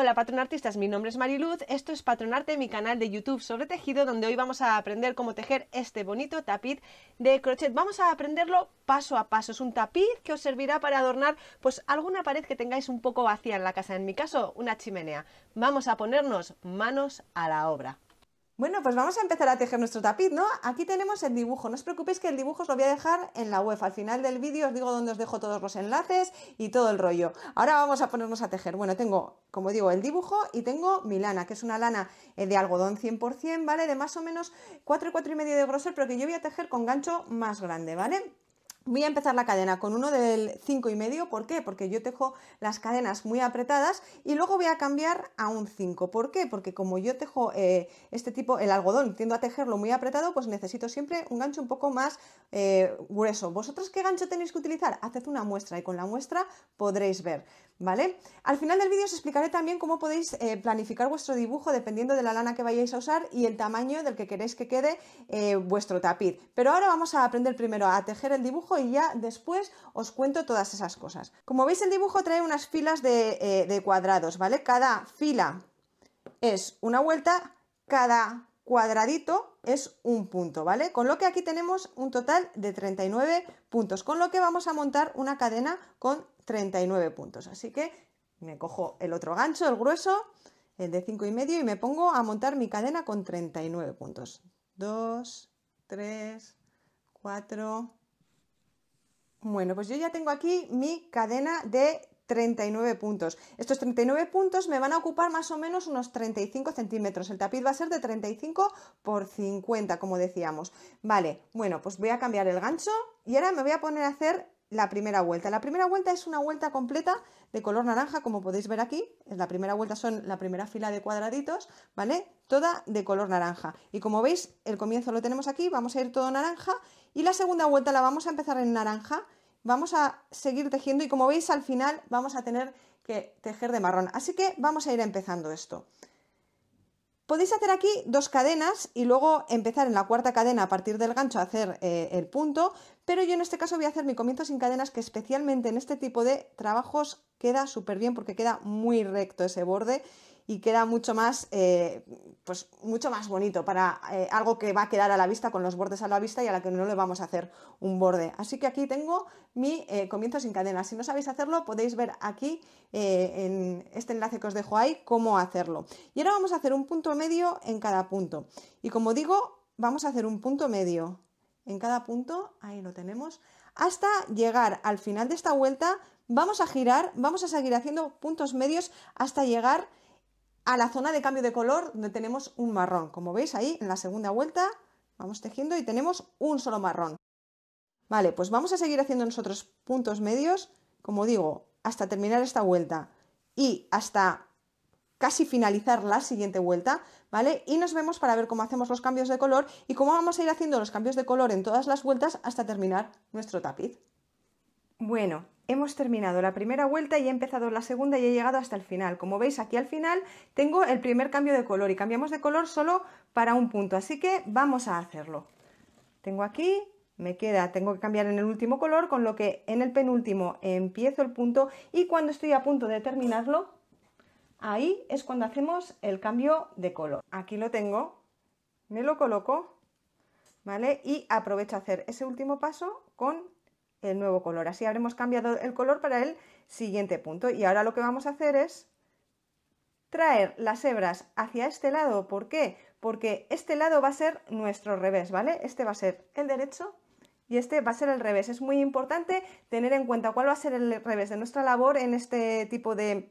Hola patronartistas, mi nombre es Mariluz, esto es Patronarte, mi canal de YouTube sobre tejido donde hoy vamos a aprender cómo tejer este bonito tapiz de crochet. Vamos a aprenderlo paso a paso, es un tapiz que os servirá para adornar pues alguna pared que tengáis un poco vacía en la casa, en mi caso una chimenea. Vamos a ponernos manos a la obra. Bueno, pues vamos a empezar a tejer nuestro tapiz, ¿no? Aquí tenemos el dibujo. No os preocupéis que el dibujo os lo voy a dejar en la web. Al final del vídeo os digo dónde os dejo todos los enlaces y todo el rollo. Ahora vamos a ponernos a tejer. Bueno, tengo, como digo, el dibujo y tengo mi lana, que es una lana eh, de algodón 100%, ¿vale? De más o menos 4, 4,5 de grosor, pero que yo voy a tejer con gancho más grande, ¿vale? Voy a empezar la cadena con uno del 5 y medio, ¿por qué? Porque yo tejo las cadenas muy apretadas y luego voy a cambiar a un 5. ¿Por qué? Porque como yo tejo eh, este tipo, el algodón, tiendo a tejerlo muy apretado, pues necesito siempre un gancho un poco más eh, grueso. ¿Vosotros qué gancho tenéis que utilizar? Haced una muestra y con la muestra podréis ver. ¿vale? Al final del vídeo os explicaré también cómo podéis eh, planificar vuestro dibujo dependiendo de la lana que vayáis a usar y el tamaño del que queréis que quede eh, vuestro tapiz. Pero ahora vamos a aprender primero a tejer el dibujo y ya después os cuento todas esas cosas. Como veis el dibujo trae unas filas de, eh, de cuadrados, ¿vale? Cada fila es una vuelta, cada cuadradito es un punto, ¿vale? Con lo que aquí tenemos un total de 39 puntos, con lo que vamos a montar una cadena con 39 puntos. Así que me cojo el otro gancho, el grueso, el de 5 y medio y me pongo a montar mi cadena con 39 puntos. 2, 3, 4. Bueno, pues yo ya tengo aquí mi cadena de 39 puntos. Estos 39 puntos me van a ocupar más o menos unos 35 centímetros. El tapiz va a ser de 35 por 50, como decíamos. Vale, bueno, pues voy a cambiar el gancho y ahora me voy a poner a hacer la primera vuelta. La primera vuelta es una vuelta completa de color naranja, como podéis ver aquí. La primera vuelta son la primera fila de cuadraditos, ¿vale? Toda de color naranja. Y como veis, el comienzo lo tenemos aquí, vamos a ir todo naranja y la segunda vuelta la vamos a empezar en naranja vamos a seguir tejiendo y como veis al final vamos a tener que tejer de marrón. Así que vamos a ir empezando esto. Podéis hacer aquí dos cadenas y luego empezar en la cuarta cadena a partir del gancho a hacer eh, el punto, pero yo en este caso voy a hacer mi comienzo sin cadenas que especialmente en este tipo de trabajos queda súper bien porque queda muy recto ese borde y queda mucho más, eh, pues mucho más bonito para eh, algo que va a quedar a la vista con los bordes a la vista y a la que no le vamos a hacer un borde. Así que aquí tengo mi eh, comienzo sin cadena. Si no sabéis hacerlo, podéis ver aquí en este enlace que os dejo ahí cómo hacerlo. Y ahora vamos a hacer un punto medio en cada punto. Y como digo, vamos a hacer un punto medio en cada punto, ahí lo tenemos, hasta llegar al final de esta vuelta, vamos a girar, vamos a seguir haciendo puntos medios hasta llegar a la zona de cambio de color donde tenemos un marrón. Como veis ahí en la segunda vuelta vamos tejiendo y tenemos un solo marrón. Vale, pues vamos a seguir haciendo nosotros puntos medios, como digo, hasta terminar esta vuelta y hasta casi finalizar la siguiente vuelta, ¿vale? Y nos vemos para ver cómo hacemos los cambios de color y cómo vamos a ir haciendo los cambios de color en todas las vueltas hasta terminar nuestro tapiz. Bueno, hemos terminado la primera vuelta y he empezado la segunda y he llegado hasta el final. Como veis aquí al final tengo el primer cambio de color y cambiamos de color solo para un punto, así que vamos a hacerlo. Tengo aquí, me queda, tengo que cambiar en el último color, con lo que en el penúltimo empiezo el punto y cuando estoy a punto de terminarlo, ahí es cuando hacemos el cambio de color. Aquí lo tengo, me lo coloco, ¿vale? Y aprovecho a hacer ese último paso con el nuevo color. Así habremos cambiado el color para el siguiente punto. Y ahora lo que vamos a hacer es traer las hebras hacia este lado. ¿Por qué? Porque este lado va a ser nuestro revés, ¿vale? Este va a ser el derecho y este va a ser el revés. Es muy importante tener en cuenta cuál va a ser el revés de nuestra labor en este tipo de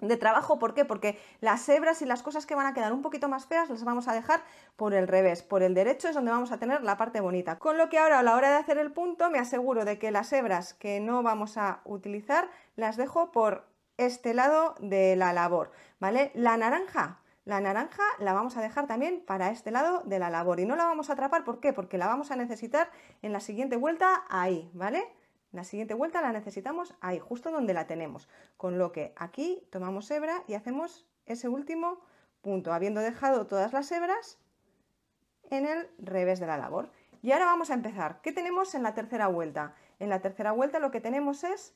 de trabajo. ¿Por qué? Porque las hebras y las cosas que van a quedar un poquito más feas las vamos a dejar por el revés. Por el derecho es donde vamos a tener la parte bonita. Con lo que ahora a la hora de hacer el punto me aseguro de que las hebras que no vamos a utilizar las dejo por este lado de la labor. ¿Vale? La naranja. La naranja la vamos a dejar también para este lado de la labor y no la vamos a atrapar, ¿por qué? Porque la vamos a necesitar en la siguiente vuelta ahí, ¿vale? La siguiente vuelta la necesitamos ahí, justo donde la tenemos. Con lo que aquí tomamos hebra y hacemos ese último punto, habiendo dejado todas las hebras en el revés de la labor. Y ahora vamos a empezar. ¿Qué tenemos en la tercera vuelta? En la tercera vuelta lo que tenemos es,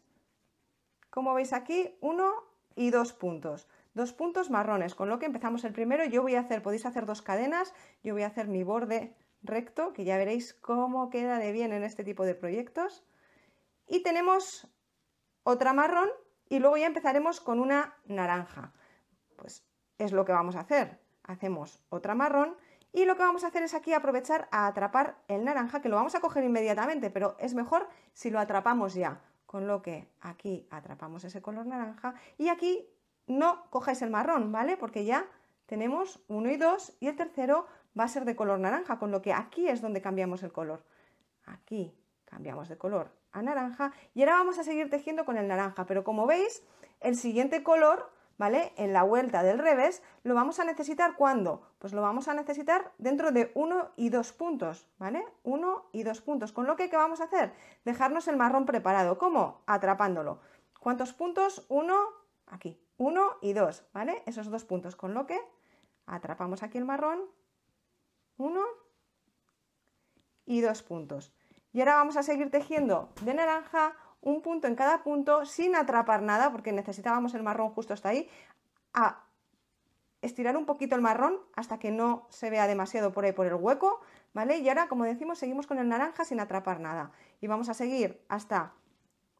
como veis aquí, uno y dos puntos. Dos puntos marrones, con lo que empezamos el primero. Yo voy a hacer, podéis hacer dos cadenas, yo voy a hacer mi borde recto, que ya veréis cómo queda de bien en este tipo de proyectos. Y tenemos otra marrón y luego ya empezaremos con una naranja. Pues es lo que vamos a hacer. Hacemos otra marrón y lo que vamos a hacer es aquí aprovechar a atrapar el naranja, que lo vamos a coger inmediatamente, pero es mejor si lo atrapamos ya. Con lo que aquí atrapamos ese color naranja y aquí no cojáis el marrón, ¿vale? Porque ya tenemos uno y dos y el tercero va a ser de color naranja, con lo que aquí es donde cambiamos el color. Aquí cambiamos de color a naranja y ahora vamos a seguir tejiendo con el naranja, pero como veis, el siguiente color, ¿vale? En la vuelta del revés, lo vamos a necesitar cuando? Pues lo vamos a necesitar dentro de uno y dos puntos, ¿vale? uno y dos puntos, con lo que vamos a hacer? Dejarnos el marrón preparado, ¿cómo? Atrapándolo. ¿Cuántos puntos? uno aquí, uno y dos ¿vale? Esos dos puntos, con lo que atrapamos aquí el marrón, uno y dos puntos. Y ahora vamos a seguir tejiendo de naranja un punto en cada punto sin atrapar nada porque necesitábamos el marrón justo hasta ahí. A estirar un poquito el marrón hasta que no se vea demasiado por ahí por el hueco, ¿vale? Y ahora, como decimos, seguimos con el naranja sin atrapar nada. Y vamos a seguir hasta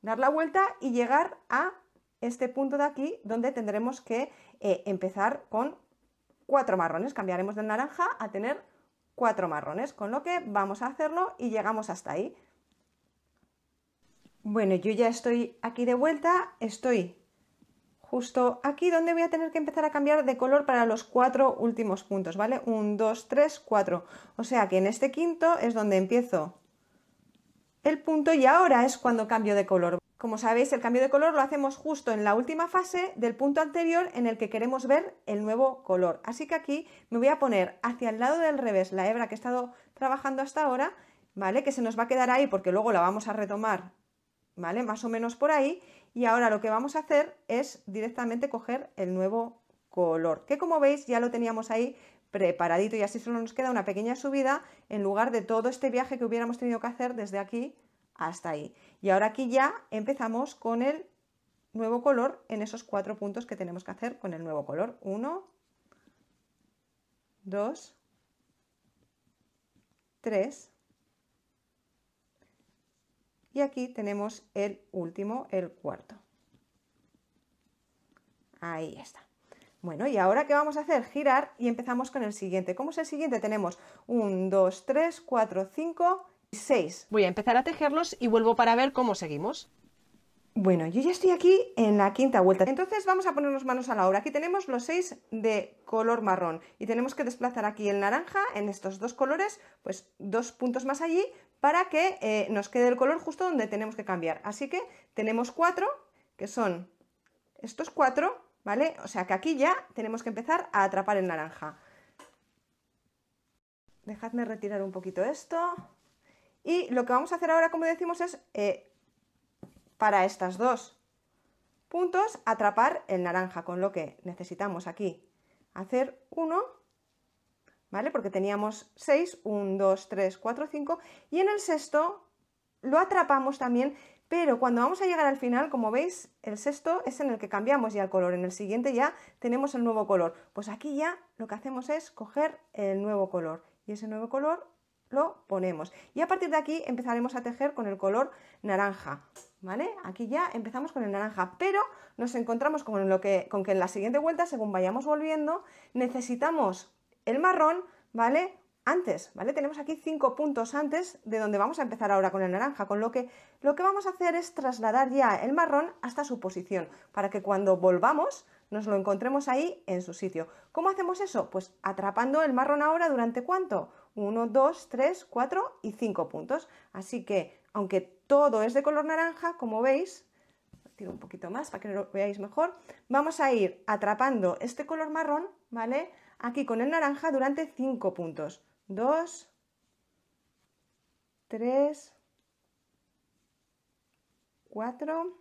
dar la vuelta y llegar a este punto de aquí donde tendremos que eh, empezar con cuatro marrones. Cambiaremos del naranja a tener cuatro marrones, con lo que vamos a hacerlo y llegamos hasta ahí. Bueno, yo ya estoy aquí de vuelta, estoy justo aquí donde voy a tener que empezar a cambiar de color para los cuatro últimos puntos, ¿vale? 1, 2, 3, 4. O sea que en este quinto es donde empiezo el punto y ahora es cuando cambio de color, como sabéis, el cambio de color lo hacemos justo en la última fase del punto anterior en el que queremos ver el nuevo color. Así que aquí me voy a poner hacia el lado del revés la hebra que he estado trabajando hasta ahora, ¿vale? Que se nos va a quedar ahí porque luego la vamos a retomar, ¿vale? Más o menos por ahí. Y ahora lo que vamos a hacer es directamente coger el nuevo color, que como veis ya lo teníamos ahí preparadito y así solo nos queda una pequeña subida en lugar de todo este viaje que hubiéramos tenido que hacer desde aquí hasta ahí. Y ahora aquí ya empezamos con el nuevo color en esos cuatro puntos que tenemos que hacer con el nuevo color. 1, 2, 3. Y aquí tenemos el último, el cuarto. Ahí está. Bueno, y ahora ¿qué vamos a hacer? Girar y empezamos con el siguiente. ¿Cómo es el siguiente? Tenemos 1, 2, 3, 4, 5 6. Voy a empezar a tejerlos y vuelvo para ver cómo seguimos. Bueno, yo ya estoy aquí en la quinta vuelta. Entonces vamos a ponernos manos a la obra. Aquí tenemos los 6 de color marrón y tenemos que desplazar aquí el naranja en estos dos colores, pues dos puntos más allí para que eh, nos quede el color justo donde tenemos que cambiar. Así que tenemos cuatro que son estos cuatro ¿vale? O sea que aquí ya tenemos que empezar a atrapar el naranja. Dejadme retirar un poquito esto. Y lo que vamos a hacer ahora, como decimos, es eh, para estas dos puntos atrapar el naranja, con lo que necesitamos aquí hacer uno ¿vale? Porque teníamos seis un dos tres cuatro cinco y en el sexto lo atrapamos también, pero cuando vamos a llegar al final, como veis, el sexto es en el que cambiamos ya el color, en el siguiente ya tenemos el nuevo color. Pues aquí ya lo que hacemos es coger el nuevo color, y ese nuevo color lo ponemos. Y a partir de aquí empezaremos a tejer con el color naranja, ¿vale? Aquí ya empezamos con el naranja, pero nos encontramos con, lo que, con que en la siguiente vuelta, según vayamos volviendo, necesitamos el marrón, ¿vale? Antes, ¿vale? Tenemos aquí cinco puntos antes de donde vamos a empezar ahora con el naranja, con lo que lo que vamos a hacer es trasladar ya el marrón hasta su posición, para que cuando volvamos nos lo encontremos ahí en su sitio. ¿Cómo hacemos eso? Pues atrapando el marrón ahora durante cuánto? 1, 2, 3, 4 y 5 puntos. Así que, aunque todo es de color naranja, como veis, tiro un poquito más para que lo veáis mejor, vamos a ir atrapando este color marrón, ¿vale? Aquí con el naranja durante 5 puntos. 2, 3, 4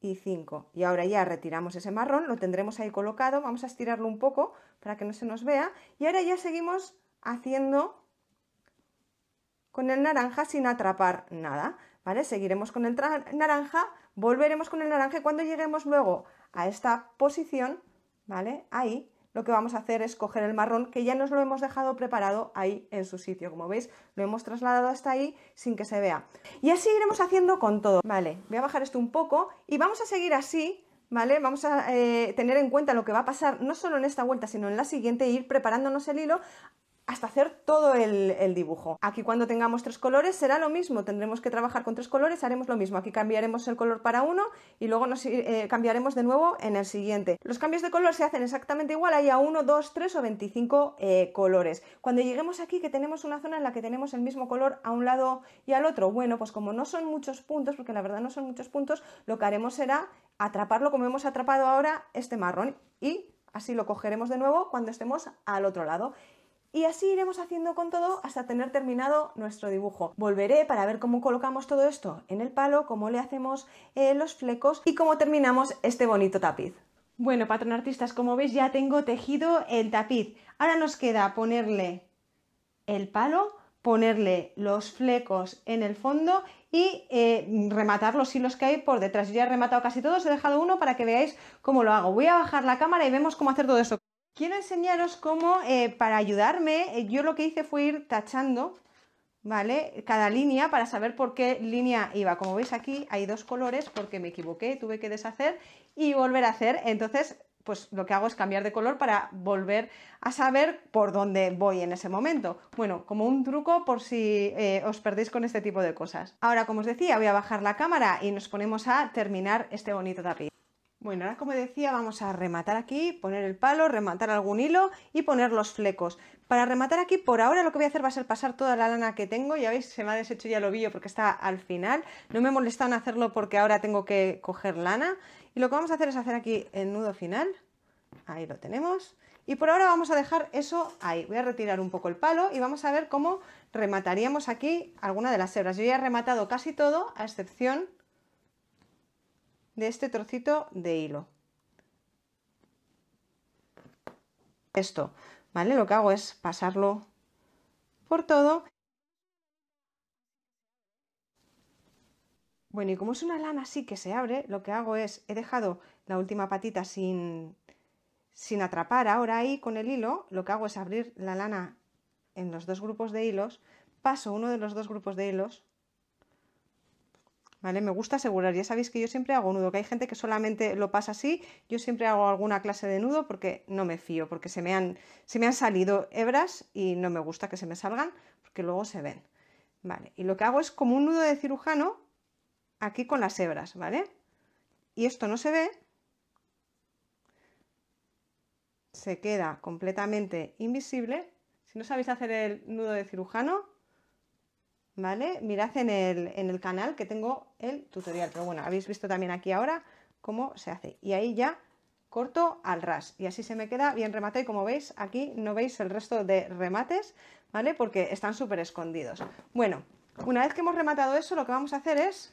y 5. Y ahora ya retiramos ese marrón, lo tendremos ahí colocado, vamos a estirarlo un poco para que no se nos vea. Y ahora ya seguimos haciendo con el naranja sin atrapar nada, ¿vale? Seguiremos con el naranja, volveremos con el naranja y cuando lleguemos luego a esta posición, ¿vale? Ahí lo que vamos a hacer es coger el marrón que ya nos lo hemos dejado preparado ahí en su sitio. Como veis, lo hemos trasladado hasta ahí sin que se vea. Y así iremos haciendo con todo. Vale, voy a bajar esto un poco y vamos a seguir así ¿vale? Vamos a eh, tener en cuenta lo que va a pasar no solo en esta vuelta, sino en la siguiente, e ir preparándonos el hilo hasta hacer todo el, dibujo. Aquí cuando tengamos tres colores será lo mismo, tendremos que trabajar con tres colores, haremos lo mismo. Aquí cambiaremos el color para uno y luego nos eh, cambiaremos de nuevo en el siguiente. Los cambios de color se hacen exactamente igual, hay a uno, dos, tres o 25 eh, colores. Cuando lleguemos aquí que tenemos una zona en la que tenemos el mismo color a un lado y al otro, bueno, pues como no son muchos puntos, porque la verdad no son muchos puntos, lo que haremos será atraparlo como hemos atrapado ahora este marrón y así lo cogeremos de nuevo cuando estemos al otro lado. Y así iremos haciendo con todo hasta tener terminado nuestro dibujo. Volveré para ver cómo colocamos todo esto en el palo, cómo le hacemos eh, los flecos y cómo terminamos este bonito tapiz. Bueno, patrón artistas, como veis ya tengo tejido el tapiz. Ahora nos queda ponerle el palo, ponerle los flecos en el fondo y eh, rematar los hilos que hay por detrás. Yo ya he rematado casi todos, he dejado uno para que veáis cómo lo hago. Voy a bajar la cámara y vemos cómo hacer todo esto. Quiero enseñaros cómo, eh, para ayudarme, eh, yo lo que hice fue ir tachando, ¿vale? Cada línea para saber por qué línea iba. Como veis aquí hay dos colores porque me equivoqué, tuve que deshacer y volver a hacer. Entonces, pues lo que hago es cambiar de color para volver a saber por dónde voy en ese momento. Bueno, como un truco por si eh, os perdéis con este tipo de cosas. Ahora, como os decía, voy a bajar la cámara y nos ponemos a terminar este bonito tapiz. Bueno, ahora como decía, vamos a rematar aquí, poner el palo, rematar algún hilo y poner los flecos. Para rematar aquí, por ahora lo que voy a hacer va a ser pasar toda la lana que tengo. Ya veis, se me ha deshecho ya el ovillo porque está al final. No me molesta molestado en hacerlo porque ahora tengo que coger lana. Y lo que vamos a hacer es hacer aquí el nudo final. Ahí lo tenemos. Y por ahora vamos a dejar eso ahí. Voy a retirar un poco el palo y vamos a ver cómo remataríamos aquí alguna de las hebras. Yo ya he rematado casi todo, a excepción de este trocito de hilo. Esto, ¿vale? Lo que hago es pasarlo por todo. Bueno, y como es una lana así que se abre, lo que hago es, he dejado la última patita sin, sin atrapar ahora ahí con el hilo, lo que hago es abrir la lana en los dos grupos de hilos, paso uno de los dos grupos de hilos me gusta asegurar, ya sabéis que yo siempre hago nudo, que hay gente que solamente lo pasa así, yo siempre hago alguna clase de nudo porque no me fío, porque se me han, se me han salido hebras y no me gusta que se me salgan porque luego se ven, ¿vale? Y lo que hago es como un nudo de cirujano aquí con las hebras, ¿vale? Y esto no se ve, se queda completamente invisible. Si no sabéis hacer el nudo de cirujano, ¿vale? Mirad en el, canal que tengo el tutorial, pero bueno, habéis visto también aquí ahora cómo se hace. Y ahí ya corto al ras y así se me queda bien rematado y como veis aquí no veis el resto de remates, ¿vale? Porque están súper escondidos. Bueno, una vez que hemos rematado eso lo que vamos a hacer es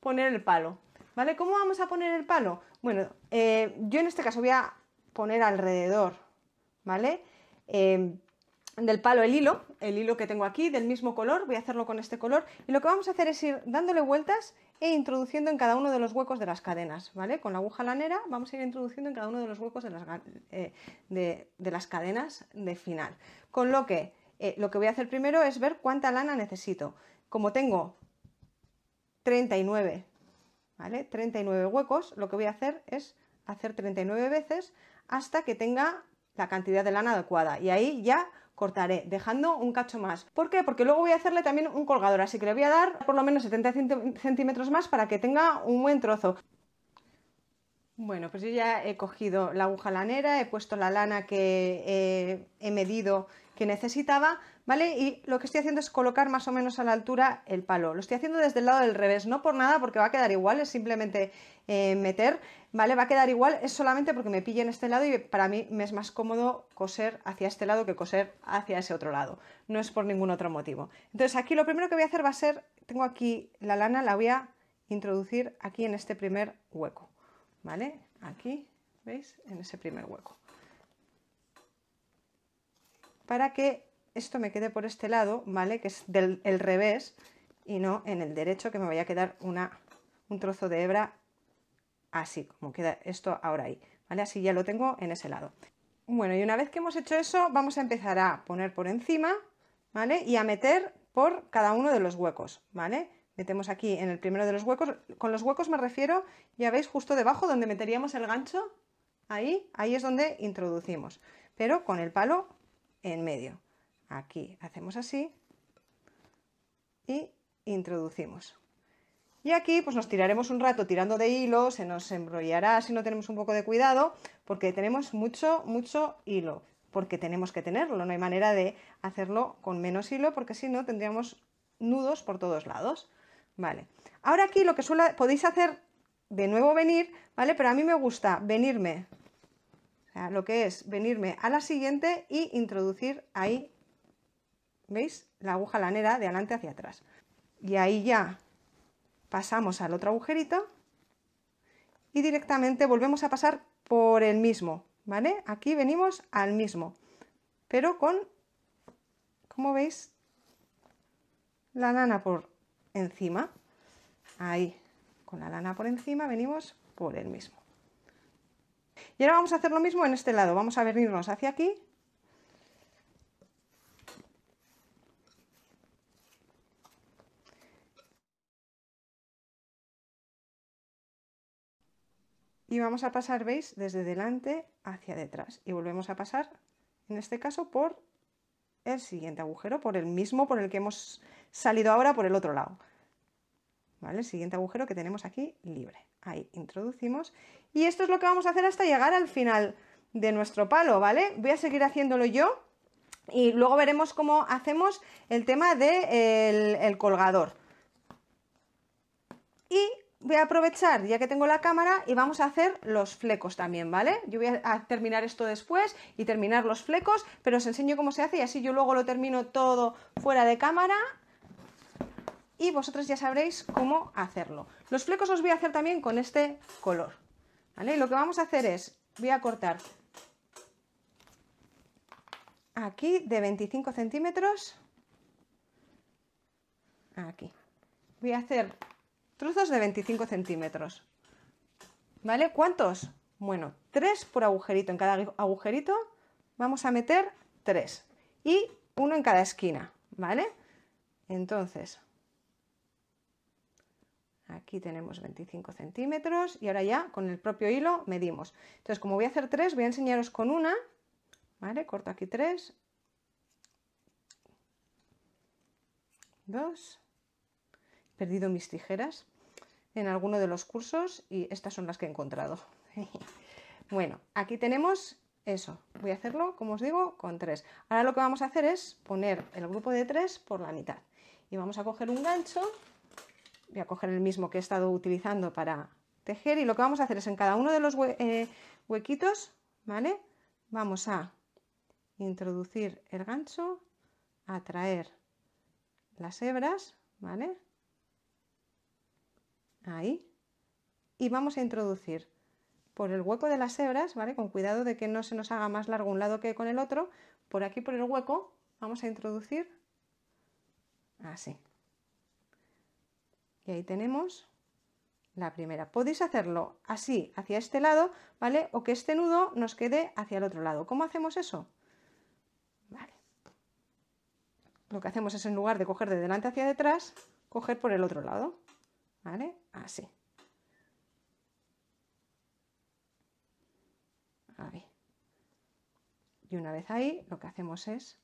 poner el palo, ¿vale? ¿Cómo vamos a poner el palo? Bueno, eh, yo en este caso voy a poner alrededor, ¿vale? Eh, del palo el hilo, el hilo que tengo aquí, del mismo color, voy a hacerlo con este color, y lo que vamos a hacer es ir dándole vueltas e introduciendo en cada uno de los huecos de las cadenas, ¿vale? Con la aguja lanera vamos a ir introduciendo en cada uno de los huecos de las, eh, de, las cadenas de final. Con lo que eh, lo que voy a hacer primero es ver cuánta lana necesito. Como tengo 39, ¿vale? 39 huecos, lo que voy a hacer es hacer 39 veces hasta que tenga la cantidad de lana adecuada. Y ahí ya cortaré, dejando un cacho más. ¿Por qué? Porque luego voy a hacerle también un colgador, así que le voy a dar por lo menos 70 centímetros más para que tenga un buen trozo. Bueno, pues yo ya he cogido la aguja lanera, he puesto la lana que eh, he medido que necesitaba, ¿vale? Y lo que estoy haciendo es colocar más o menos a la altura el palo. Lo estoy haciendo desde el lado del revés, no por nada porque va a quedar igual, es simplemente eh, meter ¿vale? Va a quedar igual, es solamente porque me pille en este lado y para mí me es más cómodo coser hacia este lado que coser hacia ese otro lado, no es por ningún otro motivo. Entonces aquí lo primero que voy a hacer va a ser, tengo aquí la lana, la voy a introducir aquí en este primer hueco, ¿vale? Aquí, ¿veis? En ese primer hueco. Para que esto me quede por este lado, ¿vale? Que es del revés y no en el derecho que me vaya a quedar una, un trozo de hebra así como queda esto ahora ahí, ¿vale? Así ya lo tengo en ese lado. Bueno, y una vez que hemos hecho eso, vamos a empezar a poner por encima, ¿vale? Y a meter por cada uno de los huecos, ¿vale? Metemos aquí en el primero de los huecos, con los huecos me refiero, ya veis, justo debajo donde meteríamos el gancho, ahí, ahí es donde introducimos, pero con el palo en medio. Aquí hacemos así y introducimos. Y aquí pues nos tiraremos un rato tirando de hilo, se nos embrollará si no tenemos un poco de cuidado, porque tenemos mucho, mucho hilo, porque tenemos que tenerlo, no hay manera de hacerlo con menos hilo, porque si no tendríamos nudos por todos lados. Vale. Ahora aquí lo que suele, podéis hacer de nuevo venir, ¿vale? Pero a mí me gusta venirme, o sea, lo que es venirme a la siguiente y introducir ahí, ¿veis? La aguja lanera de adelante hacia atrás. Y ahí ya pasamos al otro agujerito y directamente volvemos a pasar por el mismo, ¿vale? Aquí venimos al mismo, pero con, como veis, la lana por encima. Ahí, con la lana por encima venimos por el mismo. Y ahora vamos a hacer lo mismo en este lado. Vamos a venirnos hacia aquí y vamos a pasar, veis, desde delante hacia detrás y volvemos a pasar, en este caso, por el siguiente agujero, por el mismo por el que hemos salido ahora por el otro lado. ¿Vale? El siguiente agujero que tenemos aquí libre. Ahí introducimos y esto es lo que vamos a hacer hasta llegar al final de nuestro palo, ¿vale? Voy a seguir haciéndolo yo y luego veremos cómo hacemos el tema del de el colgador voy a aprovechar ya que tengo la cámara y vamos a hacer los flecos también, ¿vale? Yo voy a terminar esto después y terminar los flecos, pero os enseño cómo se hace y así yo luego lo termino todo fuera de cámara y vosotros ya sabréis cómo hacerlo. Los flecos os voy a hacer también con este color, ¿vale? lo que vamos a hacer es, voy a cortar aquí de 25 centímetros, aquí. Voy a hacer Trozos de 25 centímetros. ¿Vale? ¿Cuántos? Bueno, tres por agujerito. En cada agujerito vamos a meter tres y uno en cada esquina. ¿Vale? Entonces, aquí tenemos 25 centímetros y ahora ya con el propio hilo medimos. Entonces, como voy a hacer tres voy a enseñaros con una. ¿Vale? Corto aquí tres dos He perdido mis tijeras, en alguno de los cursos y estas son las que he encontrado. bueno, aquí tenemos eso. Voy a hacerlo, como os digo, con tres. Ahora lo que vamos a hacer es poner el grupo de tres por la mitad. Y vamos a coger un gancho, voy a coger el mismo que he estado utilizando para tejer y lo que vamos a hacer es en cada uno de los eh, huequitos, ¿vale? Vamos a introducir el gancho, atraer las hebras, ¿vale? ahí, y vamos a introducir por el hueco de las hebras, ¿vale? Con cuidado de que no se nos haga más largo un lado que con el otro, por aquí por el hueco vamos a introducir así. Y ahí tenemos la primera. Podéis hacerlo así, hacia este lado, ¿vale? O que este nudo nos quede hacia el otro lado. ¿Cómo hacemos eso? Vale. Lo que hacemos es en lugar de coger de delante hacia detrás, coger por el otro lado. ¿vale? Así. Y una vez ahí, lo que hacemos es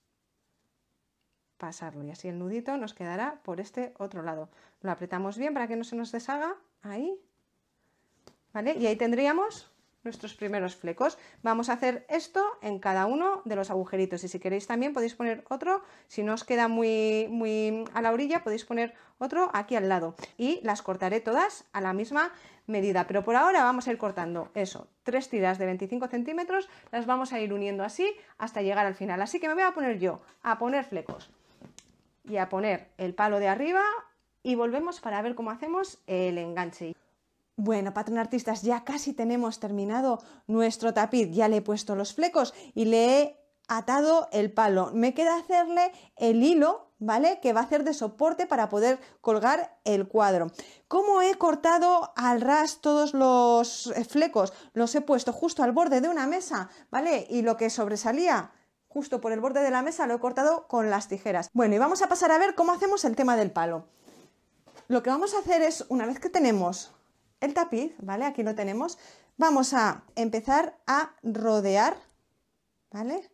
pasarlo y así el nudito nos quedará por este otro lado. Lo apretamos bien para que no se nos deshaga, ahí, ¿vale? Y ahí tendríamos nuestros primeros flecos. Vamos a hacer esto en cada uno de los agujeritos y si queréis también podéis poner otro, si no os queda muy, muy a la orilla podéis poner otro aquí al lado y las cortaré todas a la misma medida, pero por ahora vamos a ir cortando eso, tres tiras de 25 centímetros, las vamos a ir uniendo así hasta llegar al final, así que me voy a poner yo a poner flecos y a poner el palo de arriba y volvemos para ver cómo hacemos el enganche. Bueno, patrón artistas, ya casi tenemos terminado nuestro tapiz. Ya le he puesto los flecos y le he atado el palo. Me queda hacerle el hilo, ¿vale? Que va a hacer de soporte para poder colgar el cuadro. ¿Cómo he cortado al ras todos los eh, flecos? Los he puesto justo al borde de una mesa, ¿vale? Y lo que sobresalía justo por el borde de la mesa lo he cortado con las tijeras. Bueno, y vamos a pasar a ver cómo hacemos el tema del palo. Lo que vamos a hacer es, una vez que tenemos el tapiz, ¿vale? Aquí lo tenemos. Vamos a empezar a rodear, ¿vale?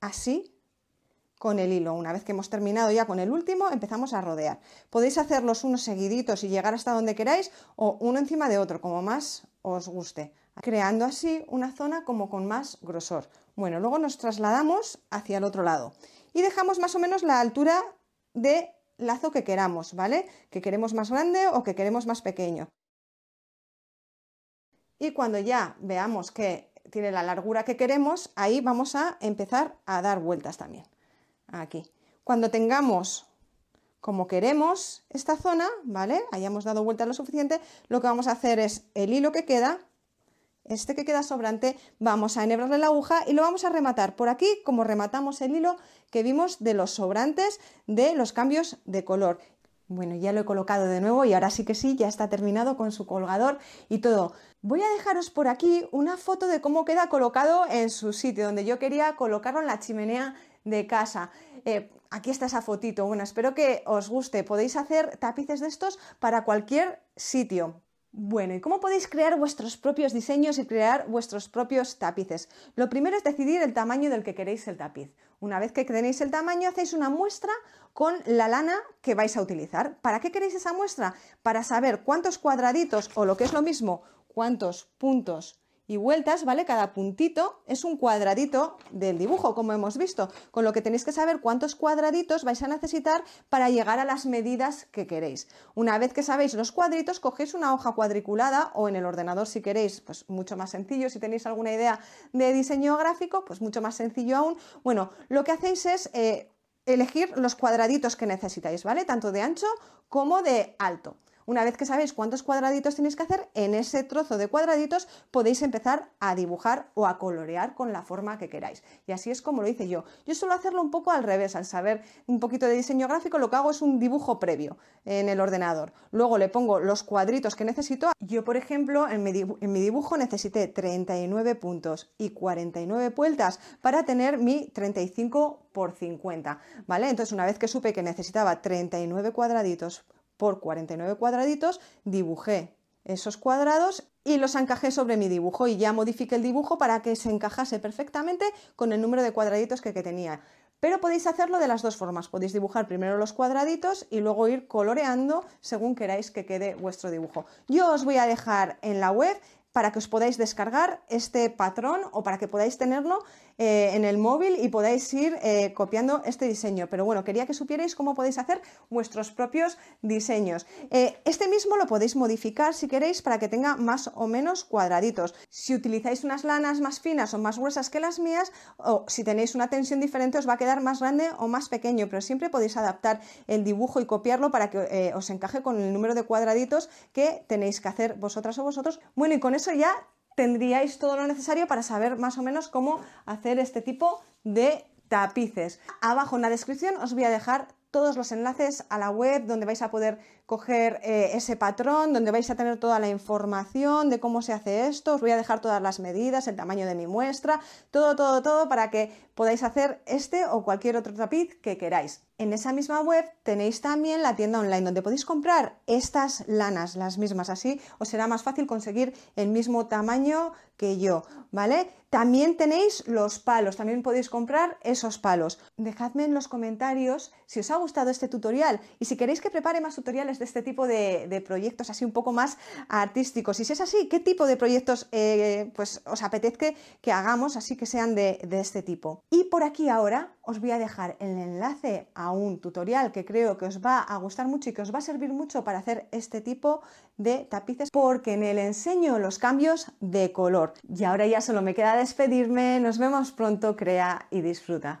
Así con el hilo. Una vez que hemos terminado ya con el último, empezamos a rodear. Podéis hacerlos unos seguiditos y llegar hasta donde queráis o uno encima de otro, como más os guste, creando así una zona como con más grosor. Bueno, luego nos trasladamos hacia el otro lado y dejamos más o menos la altura de lazo que queramos, ¿vale? Que queremos más grande o que queremos más pequeño. Y cuando ya veamos que tiene la largura que queremos, ahí vamos a empezar a dar vueltas también. Aquí. Cuando tengamos como queremos esta zona, ¿vale? Hayamos dado vuelta lo suficiente, lo que vamos a hacer es el hilo que queda, este que queda sobrante, vamos a enhebrarle la aguja y lo vamos a rematar por aquí como rematamos el hilo que vimos de los sobrantes de los cambios de color. Bueno, ya lo he colocado de nuevo y ahora sí que sí, ya está terminado con su colgador y todo. Voy a dejaros por aquí una foto de cómo queda colocado en su sitio, donde yo quería colocarlo en la chimenea de casa. Eh, aquí está esa fotito. Bueno, espero que os guste. Podéis hacer tapices de estos para cualquier sitio. Bueno, ¿y cómo podéis crear vuestros propios diseños y crear vuestros propios tapices? Lo primero es decidir el tamaño del que queréis el tapiz. Una vez que tenéis el tamaño, hacéis una muestra con la lana que vais a utilizar. ¿Para qué queréis esa muestra? Para saber cuántos cuadraditos o lo que es lo mismo, cuántos puntos y vueltas, ¿vale? Cada puntito es un cuadradito del dibujo, como hemos visto, con lo que tenéis que saber cuántos cuadraditos vais a necesitar para llegar a las medidas que queréis. Una vez que sabéis los cuadritos, cogéis una hoja cuadriculada o en el ordenador si queréis, pues mucho más sencillo, si tenéis alguna idea de diseño gráfico, pues mucho más sencillo aún. Bueno, lo que hacéis es... Eh, elegir los cuadraditos que necesitáis, ¿vale? Tanto de ancho como de alto. Una vez que sabéis cuántos cuadraditos tenéis que hacer, en ese trozo de cuadraditos podéis empezar a dibujar o a colorear con la forma que queráis. Y así es como lo hice yo. Yo suelo hacerlo un poco al revés, al saber un poquito de diseño gráfico, lo que hago es un dibujo previo en el ordenador. Luego le pongo los cuadritos que necesito. Yo, por ejemplo, en mi, dibujo necesité 39 puntos y 49 vueltas para tener mi 35 por 50, ¿vale? Entonces, una vez que supe que necesitaba 39 cuadraditos por 49 cuadraditos, dibujé esos cuadrados y los encajé sobre mi dibujo y ya modifiqué el dibujo para que se encajase perfectamente con el número de cuadraditos que, que tenía. Pero podéis hacerlo de las dos formas. Podéis dibujar primero los cuadraditos y luego ir coloreando según queráis que quede vuestro dibujo. Yo os voy a dejar en la web para que os podáis descargar este patrón o para que podáis tenerlo eh, en el móvil y podáis ir eh, copiando este diseño. Pero bueno, quería que supierais cómo podéis hacer vuestros propios diseños. Eh, este mismo lo podéis modificar si queréis para que tenga más o menos cuadraditos. Si utilizáis unas lanas más finas o más gruesas que las mías o si tenéis una tensión diferente os va a quedar más grande o más pequeño, pero siempre podéis adaptar el dibujo y copiarlo para que os encaje con el número de cuadraditos que tenéis que hacer vosotras o vosotros. Bueno, eso ya tendríais todo lo necesario para saber más o menos cómo hacer este tipo de tapices. Abajo en la descripción os voy a dejar todos los enlaces a la web donde vais a poder coger eh, ese patrón donde vais a tener toda la información de cómo se hace esto, os voy a dejar todas las medidas, el tamaño de mi muestra, todo, todo, todo para que podáis hacer este o cualquier otro tapiz que queráis. En esa misma web tenéis también la tienda online donde podéis comprar estas lanas, las mismas, así os será más fácil conseguir el mismo tamaño que yo, ¿vale? También tenéis los palos, también podéis comprar esos palos. Dejadme en los comentarios si os ha gustado este tutorial y si queréis que prepare más tutoriales de este tipo de, proyectos así un poco más artísticos. Y si es así, ¿qué tipo de proyectos eh, pues, os apetezca que hagamos así que sean de, este tipo? Y por aquí ahora os voy a dejar el enlace a un tutorial que creo que os va a gustar mucho y que os va a servir mucho para hacer este tipo de tapices porque en el enseño los cambios de color. Y ahora ya solo me queda despedirme, nos vemos pronto, crea y disfruta.